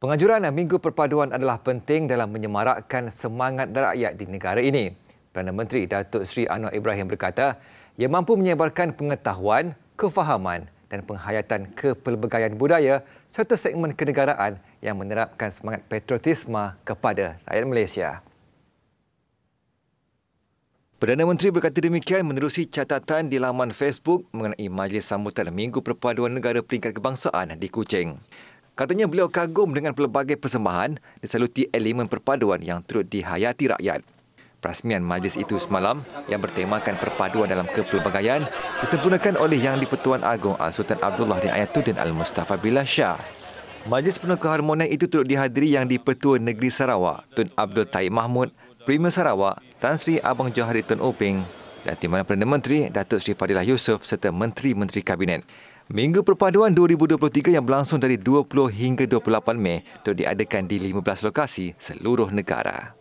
Penganjuran Minggu Perpaduan adalah penting dalam menyemarakkan semangat rakyat di negara ini. Perdana Menteri Datuk Seri Anwar Ibrahim berkata, ia mampu menyebarkan pengetahuan, kefahaman dan penghayatan kepelbagaian budaya serta segmen kenegaraan yang menerapkan semangat patriotisme kepada rakyat Malaysia. Perdana Menteri berkata demikian menerusi catatan di laman Facebook mengenai majlis sambutan Minggu Perpaduan Negara Peringkat Kebangsaan di Kuching. Katanya beliau kagum dengan pelbagai persembahan disaluti elemen perpaduan yang turut dihayati rakyat. Perasmian majlis itu semalam yang bertemakan perpaduan dalam kepelbagaian disempurnakan oleh Yang di-Pertuan Agong Al-Sultan Abdullah bin Ayatuddin Al-Mustafa Billah Shah. Majlis penuh keharmonian itu turut dihadiri Yang di-Pertua Negeri Sarawak, Tun Abdul Taib Mahmud, Prima Sarawak, Tan Sri Abang Johari Tun Uping, dan Timbalan Perdana Menteri Datuk Seri Fadilah Yusof serta Menteri-Menteri Kabinet. Minggu Perpaduan 2023 yang berlangsung dari 20 hingga 28 Mei telah diadakan di 15 lokasi seluruh negara.